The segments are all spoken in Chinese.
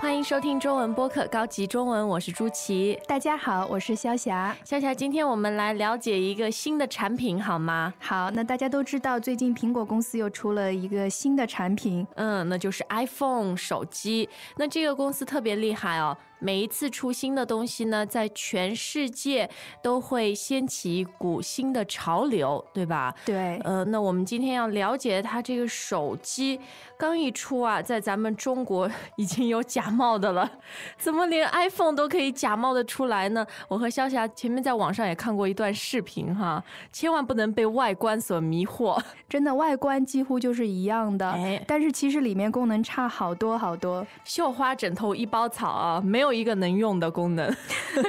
欢迎收听中文播客高级中文，我是朱琪，大家好，我是肖霞。肖霞，今天我们来了解一个新的产品好吗？好，那大家都知道，最近苹果公司又出了一个新的产品，嗯，那就是 iPhone 手机。那这个公司特别厉害哦。每一次出新的东西呢，在全世界都会掀起一股新的潮流，对吧？对。呃，那我们今天要了解它这个手机刚一出啊，在咱们中国 已经有假冒的了，怎么连 iPhone 都可以假冒的出来呢？我和肖霞前面在网上也看过一段视频哈，千万不能被外观所迷惑，真的外观几乎就是一样的，但是其实里面功能差好多好多。绣花枕头一包草啊，没有。做有一个能用的功能，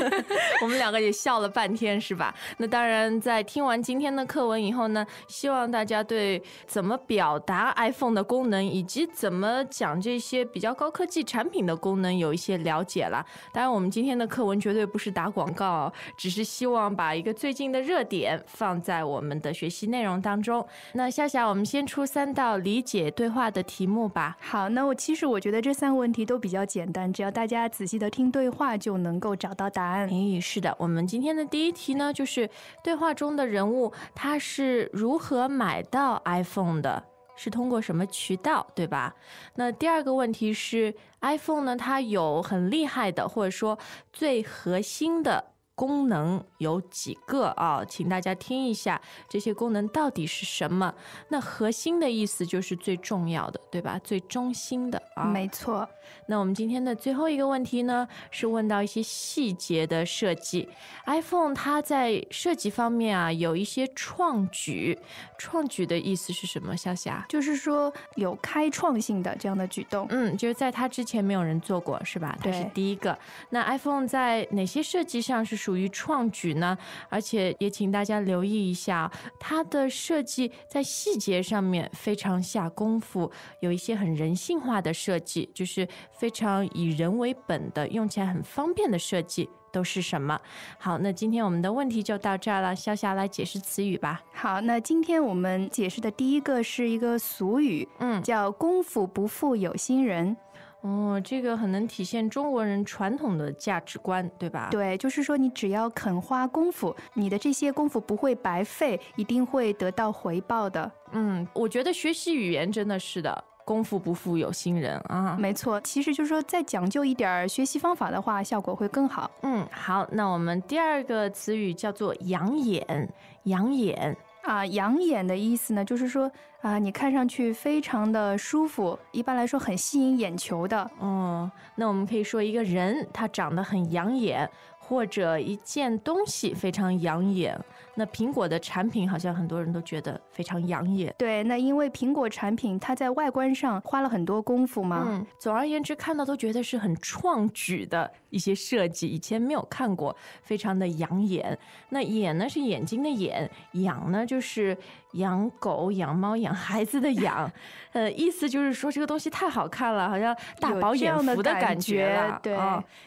我们两个也笑了半天，是吧？那当然，在听完今天的课文以后呢，希望大家对怎么表达 iPhone 的功能，以及怎么讲这些比较高科技产品的功能有一些了解了。当然，我们今天的课文绝对不是打广告，只是希望把一个最近的热点放在我们的学习内容当中。那夏夏，我们先出三道理解对话的题目吧。好，那我其实我觉得这三个问题都比较简单，只要大家仔细的。听对话就能够找到答案。咦，是的，我们今天的第一题呢，就是对话中的人物他是如何买到 iPhone 的，是通过什么渠道，对吧？那第二个问题是 iPhone 呢，它有很厉害的，或者说最核心的。功能有几个啊？请大家听一下这些功能到底是什么。那核心的意思就是最重要的，对吧？最中心的啊，没错。那我们今天的最后一个问题呢，是问到一些细节的设计。iPhone 它在设计方面啊，有一些创举。创举的意思是什么，夏霞？就是说有开创性的这样的举动。嗯，就是在他之前没有人做过，是吧？这是第一个。那 iPhone 在哪些设计上是？属于创举呢，而且也请大家留意一下，它的设计在细节上面非常下功夫，有一些很人性化的设计，就是非常以人为本的，用起来很方便的设计，都是什么？好，那今天我们的问题就到这儿了，潇笑来解释词语吧。好，那今天我们解释的第一个是一个俗语，嗯，叫“功夫不负有心人”。哦，这个很能体现中国人传统的价值观，对吧？对，就是说你只要肯花功夫，你的这些功夫不会白费，一定会得到回报的。嗯，我觉得学习语言真的是的，功夫不负有心人啊。没错，其实就是说再讲究一点学习方法的话，效果会更好。嗯，好，那我们第二个词语叫做“养眼”，养眼。啊，养眼的意思呢，就是说啊，你看上去非常的舒服，一般来说很吸引眼球的。嗯，那我们可以说一个人他长得很养眼，或者一件东西非常养眼。那苹果的产品好像很多人都觉得非常养眼。对，那因为苹果产品它在外观上花了很多功夫嘛。嗯。总而言之，看到都觉得是很创举的一些设计，以前没有看过，非常的养眼。那眼呢是眼睛的眼，养呢就是养狗、养猫、养孩子的养。呃，意思就是说这个东西太好看了，好像大饱眼福的感觉。对。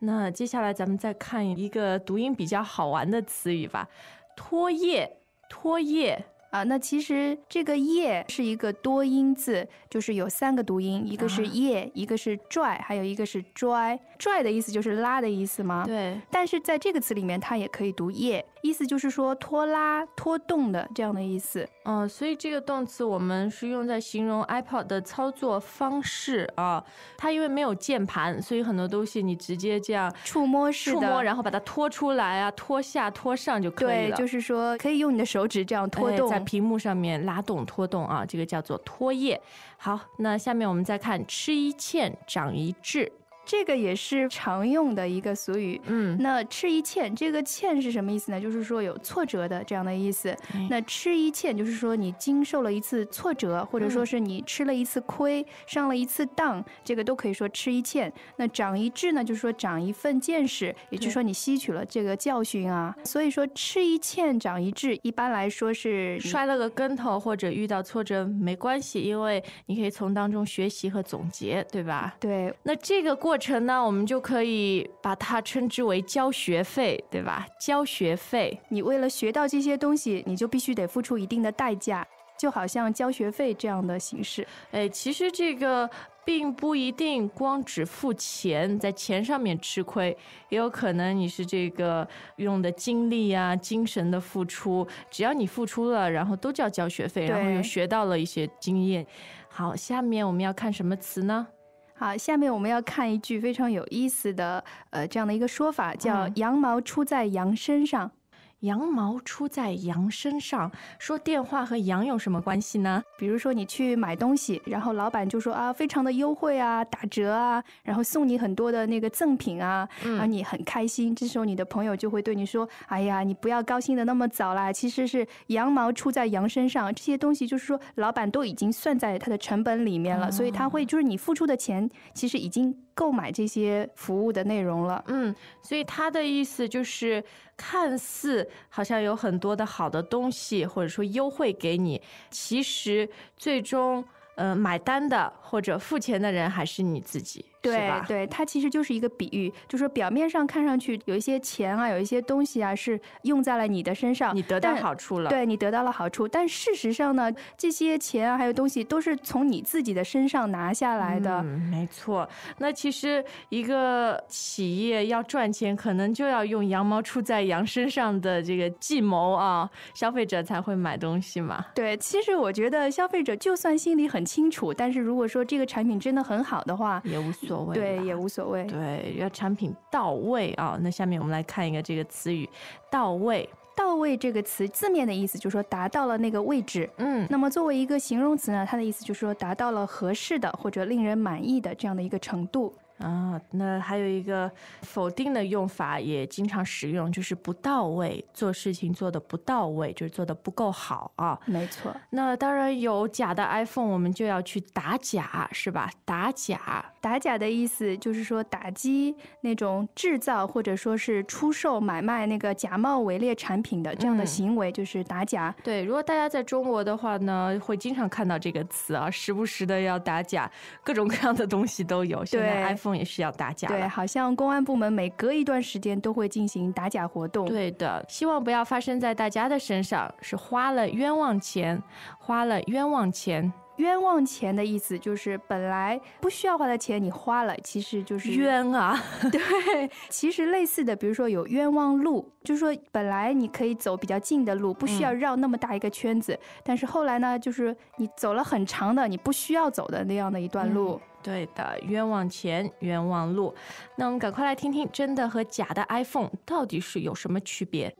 那接下来咱们再看一个读音比较好玩的词语吧。拖曳，拖液。啊，那其实这个“曳”是一个多音字，就是有三个读音，一个是“曳”，一个是“拽”，还有一个是“拽”。“拽”的意思就是拉的意思吗？对。但是在这个词里面，它也可以读“曳”，意思就是说拖拉、拖动的这样的意思。嗯，所以这个动词我们是用在形容 iPod 的操作方式啊。它因为没有键盘，所以很多东西你直接这样触摸、触摸，然后把它拖出来啊，拖下、拖上就可以了。对，就是说可以用你的手指这样拖动。屏幕上面拉动拖动啊，这个叫做拖曳。好，那下面我们再看“吃一堑，长一智”。这个也是常用的一个俗语，嗯，那吃一堑，这个堑是什么意思呢？就是说有挫折的这样的意思。那吃一堑，就是说你经受了一次挫折，或者说是你吃了一次亏，上了一次当，这个都可以说吃一堑。那长一智呢，就是说长一份见识，也就是说你吸取了这个教训啊。所以说吃一堑长一智，一般来说是摔了个跟头或者遇到挫折没关系，因为你可以从当中学习和总结，对吧？对。那这个过。过程呢，我们就可以把它称之为交学费，对吧？交学费，你为了学到这些东西，你就必须得付出一定的代价，就好像交学费这样的形式。哎，其实这个并不一定光只付钱，在钱上面吃亏，也有可能你是这个用的精力啊、精神的付出，只要你付出了，然后都叫交学费，然后又学到了一些经验。好，下面我们要看什么词呢？好，下面我们要看一句非常有意思的，呃，这样的一个说法，叫“羊毛出在羊身上”。羊毛出在羊身上，说电话和羊有什么关系呢？比如说你去买东西，然后老板就说啊，非常的优惠啊，打折啊，然后送你很多的那个赠品啊，啊，你很开心。这时候你的朋友就会对你说，哎呀，你不要高兴的那么早啦，其实是羊毛出在羊身上，这些东西就是说老板都已经算在他的成本里面了，所以他会就是你付出的钱其实已经。购买这些服务的内容了，嗯，所以他的意思就是，看似好像有很多的好的东西，或者说优惠给你，其实最终，呃，买单的或者付钱的人还是你自己。对对，它其实就是一个比喻，就是表面上看上去有一些钱啊，有一些东西啊，是用在了你的身上，你得到好处了，对你得到了好处，但事实上呢，这些钱啊还有东西都是从你自己的身上拿下来的。没错，那其实一个企业要赚钱，可能就要用羊毛出在羊身上的这个计谋啊，消费者才会买东西嘛。对，其实我觉得消费者就算心里很清楚，但是如果说这个产品真的很好的话，也无。所。对，也无所谓。对，要产品到位啊。那下面我们来看一个这个词语，“到位”。到位这个词字面的意思就是说达到了那个位置。嗯，那么作为一个形容词呢，它的意思就是说达到了合适的或者令人满意的这样的一个程度。啊，那还有一个否定的用法也经常使用，就是不到位，做事情做的不到位，就是做的不够好啊。没错，那当然有假的 iPhone，我们就要去打假，是吧？打假，打假的意思就是说打击那种制造或者说是出售买卖那个假冒伪劣产品的这样的行为，就是打假。对，如果大家在中国的话呢，会经常看到这个词啊，时不时的要打假，各种各样的东西都有。现在 i p h o n e 也需要打假，对，好像公安部门每隔一段时间都会进行打假活动。对的，希望不要发生在大家的身上，是花了冤枉钱，花了冤枉钱，冤枉钱的意思就是本来不需要花的钱你花了，其实就是冤啊。对，其实类似的，比如说有冤枉路，就是说本来你可以走比较近的路，不需要绕那么大一个圈子，但是后来呢，就是你走了很长的你不需要走的那样的一段路。对的，冤枉钱，冤枉路。那我们赶快来听听，真的和假的 iPhone 到底是有什么区别？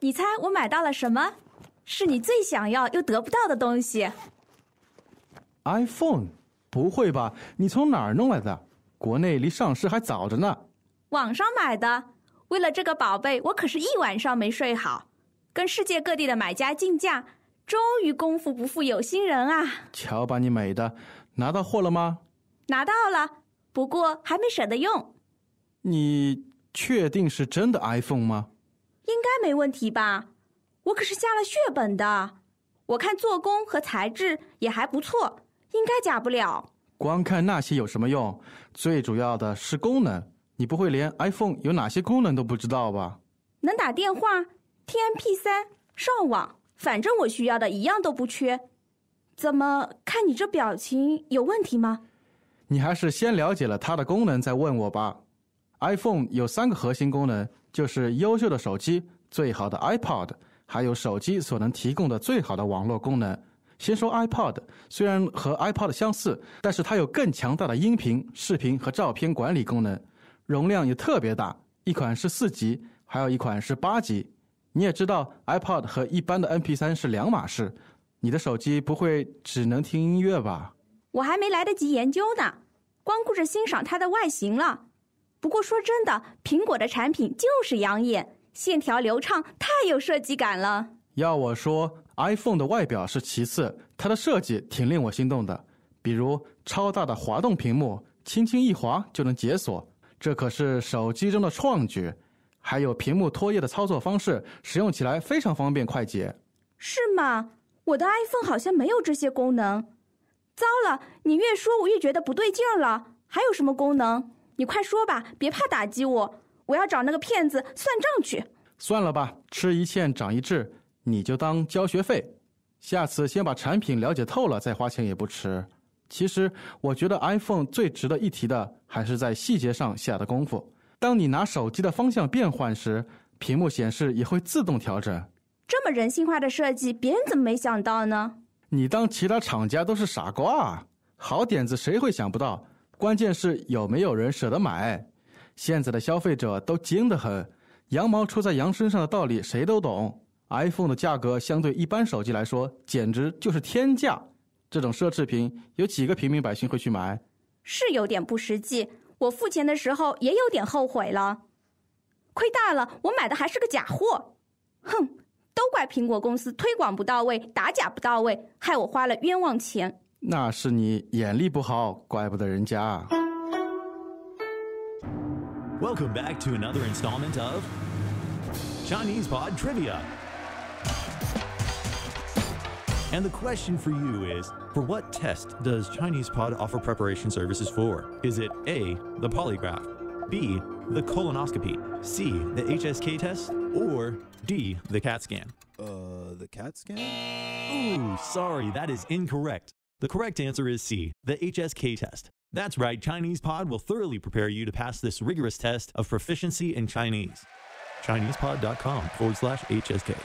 你猜我买到了什么？是你最想要又得不到的东西？iPhone？不会吧？你从哪儿弄来的？国内离上市还早着呢。网上买的。为了这个宝贝，我可是一晚上没睡好，跟世界各地的买家竞价，终于功夫不负有心人啊！瞧把你美的，拿到货了吗？拿到了，不过还没舍得用。你确定是真的 iPhone 吗？应该没问题吧？我可是下了血本的，我看做工和材质也还不错，应该假不了。光看那些有什么用？最主要的是功能。你不会连 iPhone 有哪些功能都不知道吧？能打电话、听 MP 三、上网，反正我需要的一样都不缺。怎么看你这表情有问题吗？你还是先了解了它的功能再问我吧。iPhone 有三个核心功能，就是优秀的手机、最好的 iPod，还有手机所能提供的最好的网络功能。先说 iPod，虽然和 iPod 相似，但是它有更强大的音频、视频和照片管理功能。容量也特别大，一款是四 G，还有一款是八 G。你也知道，iPod 和一般的 MP 三是两码事。你的手机不会只能听音乐吧？我还没来得及研究呢，光顾着欣赏它的外形了。不过说真的，苹果的产品就是养眼，线条流畅，太有设计感了。要我说，iPhone 的外表是其次，它的设计挺令我心动的，比如超大的滑动屏幕，轻轻一滑就能解锁。这可是手机中的创举，还有屏幕拖曳的操作方式，使用起来非常方便快捷。是吗？我的 iPhone 好像没有这些功能。糟了，你越说我越觉得不对劲了。还有什么功能？你快说吧，别怕打击我，我要找那个骗子算账去。算了吧，吃一堑长一智，你就当交学费。下次先把产品了解透了再花钱也不迟。其实我觉得 iPhone 最值得一提的。还是在细节上下的功夫。当你拿手机的方向变换时，屏幕显示也会自动调整。这么人性化的设计，别人怎么没想到呢？你当其他厂家都是傻瓜？啊？好点子谁会想不到？关键是有没有人舍得买。现在的消费者都精得很，羊毛出在羊身上的道理谁都懂。iPhone 的价格相对一般手机来说，简直就是天价。这种奢侈品，有几个平民百姓会去买？是有点不实际，我付钱的时候也有点后悔了，亏大了！我买的还是个假货，哼，都怪苹果公司推广不到位，打假不到位，害我花了冤枉钱。那是你眼力不好，怪不得人家。Welcome back to another installment of Chinese Pod Trivia. And the question for you is for what test does Chinese Pod offer preparation services for? Is it A, the polygraph, B, the colonoscopy, C, the HSK test, or D, the CAT scan? Uh, the CAT scan? Ooh, sorry, that is incorrect. The correct answer is C, the HSK test. That's right, Chinese Pod will thoroughly prepare you to pass this rigorous test of proficiency in Chinese. ChinesePod.com forward slash HSK.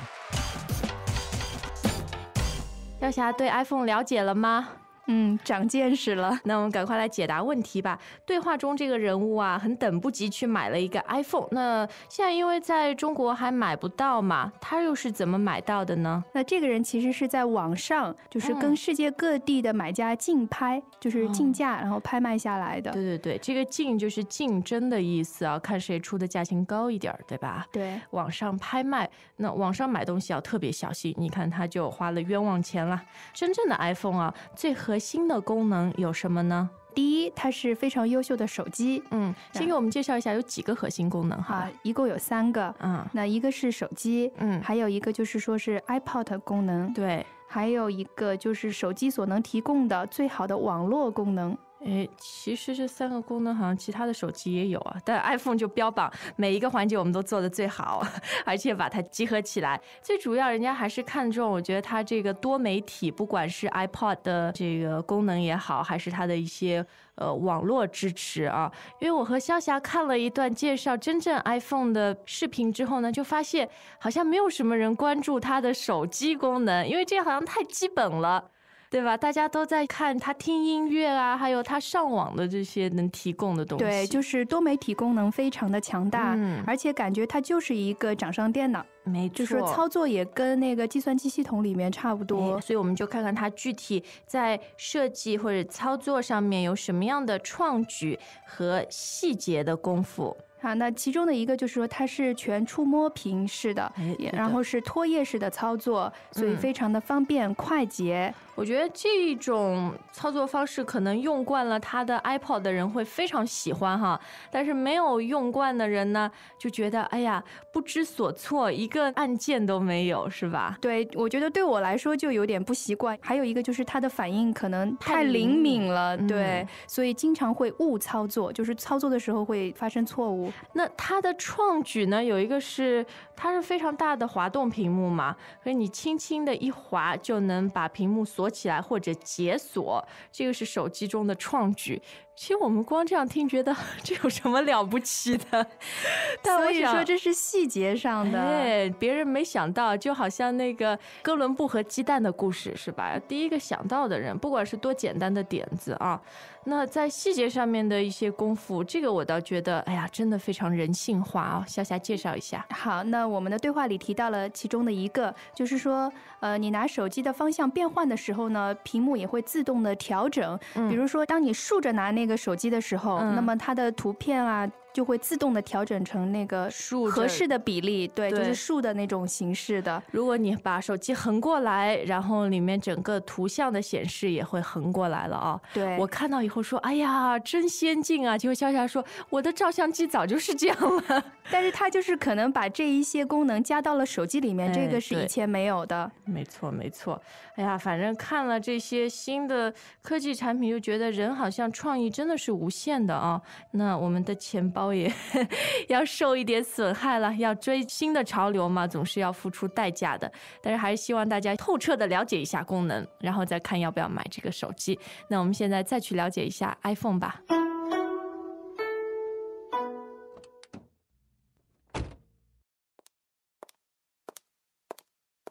萧侠对 iPhone 了解了吗？嗯，长见识了。那我们赶快来解答问题吧。对话中这个人物啊，很等不及去买了一个 iPhone。那现在因为在中国还买不到嘛，他又是怎么买到的呢？那这个人其实是在网上，就是跟世界各地的买家竞拍，就是竞价，然后拍卖下来的。对对对，这个“竞”就是竞争的意思啊，看谁出的价钱高一点儿，对吧？对。网上拍卖，那网上买东西要特别小心。你看，他就花了冤枉钱了。真正的 iPhone 啊，最核心。新的功能有什么呢？第一，它是非常优秀的手机。嗯，先给我们介绍一下有几个核心功能哈。一共有三个。嗯，那一个是手机。嗯，还有一个就是说是 iPod 功能。对，还有一个就是手机所能提供的最好的网络功能。哎，其实这三个功能好像其他的手机也有啊，但 iPhone 就标榜每一个环节我们都做的最好，而且把它集合起来，最主要人家还是看重，我觉得它这个多媒体，不管是 iPod 的这个功能也好，还是它的一些呃网络支持啊，因为我和肖霞看了一段介绍真正 iPhone 的视频之后呢，就发现好像没有什么人关注它的手机功能，因为这好像太基本了。对吧？大家都在看它听音乐啊，还有它上网的这些能提供的东西，对，就是多媒体功能非常的强大，而且感觉它就是一个掌上电脑，没错，就是操作也跟那个计算机系统里面差不多。所以我们就看看它具体在设计或者操作上面有什么样的创举和细节的功夫。啊，那其中的一个就是说它是全触摸屏式的，然后是拖曳式的操作，所以非常的方便快捷。我觉得这种操作方式可能用惯了它的 iPod 的人会非常喜欢哈，但是没有用惯的人呢，就觉得哎呀不知所措，一个按键都没有是吧？对，我觉得对我来说就有点不习惯。还有一个就是它的反应可能太灵敏了，对，所以经常会误操作，就是操作的时候会发生错误。那它的创举呢？有一个是它是非常大的滑动屏幕嘛，所以你轻轻的一滑就能把屏幕锁起来或者解锁，这个是手机中的创举。其实我们光这样听，觉得 这有什么了不起的？但我以说这是细节上的，哎，别人没想到，就好像那个哥伦布和鸡蛋的故事是吧？第一个想到的人，不管是多简单的点子啊，那在细节上面的一些功夫，这个我倒觉得，哎呀，真的非常人性化啊！夏霞介绍一下。好，那我们的对话里提到了其中的一个，就是说，呃，你拿手机的方向变换的时候呢，屏幕也会自动的调整。嗯，比如说当你竖着拿那个。手机的时候，那么它的图片啊。就会自动的调整成那个竖合适的比例，对，就是竖的那种形式的。如果你把手机横过来，然后里面整个图像的显示也会横过来了啊。对，我看到以后说，哎呀，真先进啊！结果笑笑说，我的照相机早就是这样了。但是它就是可能把这一些功能加到了手机里面，这个是以前没有的。没错，没错。哎呀，反正看了这些新的科技产品，又觉得人好像创意真的是无限的啊。那我们的钱包。我也 要受一点损害了，要追新的潮流嘛，总是要付出代价的。但是还是希望大家透彻的了解一下功能，然后再看要不要买这个手机。那我们现在再去了解一下 iPhone 吧。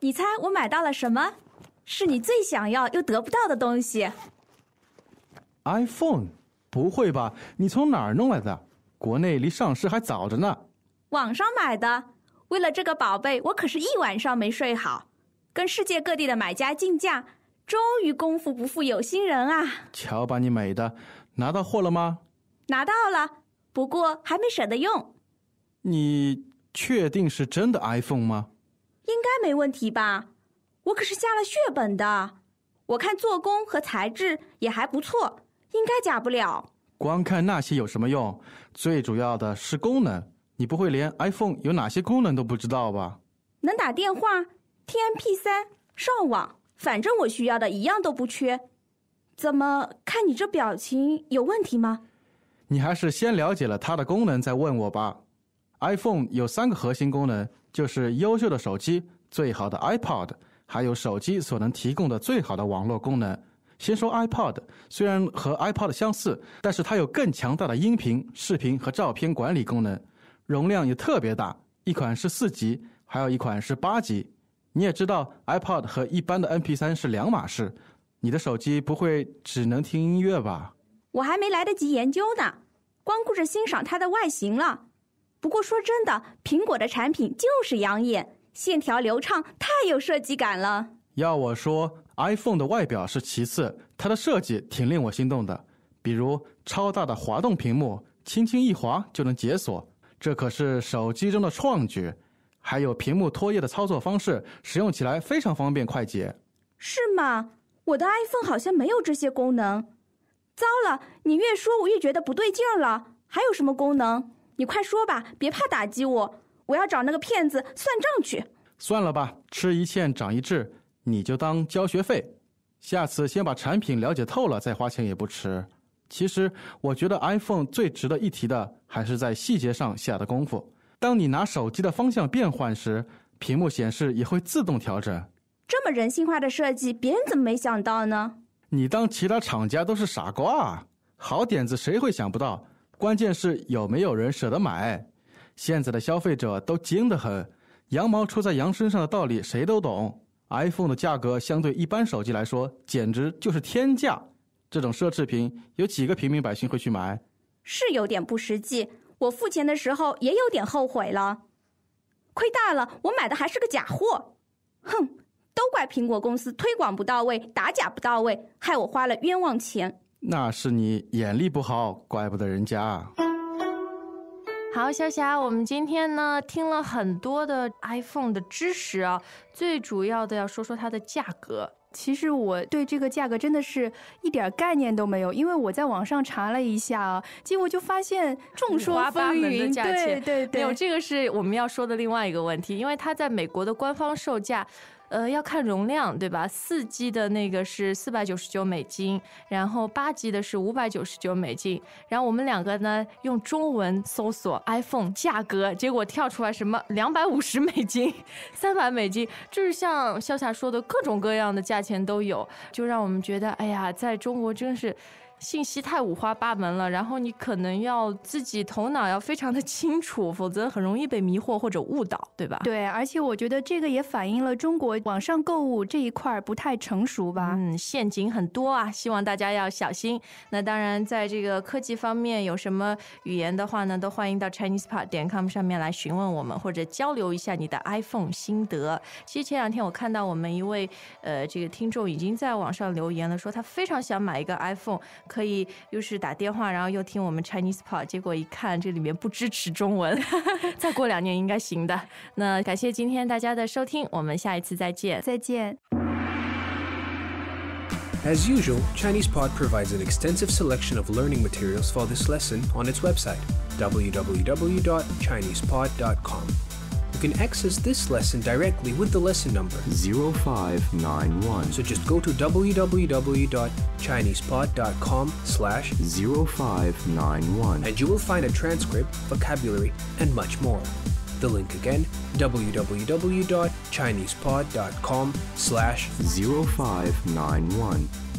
你猜我买到了什么？是你最想要又得不到的东西？iPhone？不会吧？你从哪儿弄来的？国内离上市还早着呢，网上买的。为了这个宝贝，我可是一晚上没睡好，跟世界各地的买家竞价，终于功夫不负有心人啊！瞧把你美的，拿到货了吗？拿到了，不过还没舍得用。你确定是真的 iPhone 吗？应该没问题吧？我可是下了血本的，我看做工和材质也还不错，应该假不了。光看那些有什么用？最主要的是功能。你不会连 iPhone 有哪些功能都不知道吧？能打电话、T M P 三、上网，反正我需要的一样都不缺。怎么看你这表情有问题吗？你还是先了解了它的功能再问我吧。iPhone 有三个核心功能，就是优秀的手机、最好的 iPod，还有手机所能提供的最好的网络功能。先说 iPod，虽然和 iPod 相似，但是它有更强大的音频、视频和照片管理功能，容量也特别大。一款是四 G，还有一款是八 G。你也知道，iPod 和一般的 MP3 是两码事。你的手机不会只能听音乐吧？我还没来得及研究呢，光顾着欣赏它的外形了。不过说真的，苹果的产品就是养眼，线条流畅，太有设计感了。要我说。iPhone 的外表是其次，它的设计挺令我心动的，比如超大的滑动屏幕，轻轻一滑就能解锁，这可是手机中的创举。还有屏幕拖曳的操作方式，使用起来非常方便快捷。是吗？我的 iPhone 好像没有这些功能。糟了，你越说我越觉得不对劲儿了。还有什么功能？你快说吧，别怕打击我，我要找那个骗子算账去。算了吧，吃一堑长一智。你就当交学费，下次先把产品了解透了再花钱也不迟。其实我觉得 iPhone 最值得一提的还是在细节上下的功夫。当你拿手机的方向变换时，屏幕显示也会自动调整。这么人性化的设计，别人怎么没想到呢？你当其他厂家都是傻瓜？啊？好点子谁会想不到？关键是有没有人舍得买。现在的消费者都精得很，羊毛出在羊身上的道理谁都懂。iPhone 的价格相对一般手机来说，简直就是天价。这种奢侈品，有几个平民百姓会去买？是有点不实际。我付钱的时候也有点后悔了，亏大了。我买的还是个假货。哼，都怪苹果公司推广不到位，打假不到位，害我花了冤枉钱。那是你眼力不好，怪不得人家。好，小霞，我们今天呢听了很多的 iPhone 的知识啊，最主要的要说说它的价格。其实我对这个价格真的是一点概念都没有，因为我在网上查了一下啊，结果就发现众说纷纭，对对 对，这个是我们要说的另外一个问题，因为它在美国的官方售价。呃，要看容量，对吧？四 G 的那个是四百九十九美金，然后八 G 的是五百九十九美金。然后我们两个呢，用中文搜索 iPhone 价格，结果跳出来什么两百五十美金、三百美金，就是像潇洒说的，各种各样的价钱都有，就让我们觉得，哎呀，在中国真是。信息太五花八门了，然后你可能要自己头脑要非常的清楚，否则很容易被迷惑或者误导，对吧？对，而且我觉得这个也反映了中国网上购物这一块不太成熟吧，嗯，陷阱很多啊，希望大家要小心。那当然，在这个科技方面有什么语言的话呢，都欢迎到 ChinesePod 点 com 上面来询问我们或者交流一下你的 iPhone 心得。其实前两天我看到我们一位呃这个听众已经在网上留言了，说他非常想买一个 iPhone。可以，又是打电话，然后又听我们 Chinese Pod，结果一看这里面不支持中文，再过两年应该行的。那感谢今天大家的收听，我们下一次再见，再见。As usual, Chinese Pod provides an extensive selection of learning materials for this lesson on its website, www.chinesepod.com. You can access this lesson directly with the lesson number 0591. So just go to www.chinesepod.com slash 0591 and you will find a transcript, vocabulary, and much more. The link again, www.chinesepod.com slash 0591.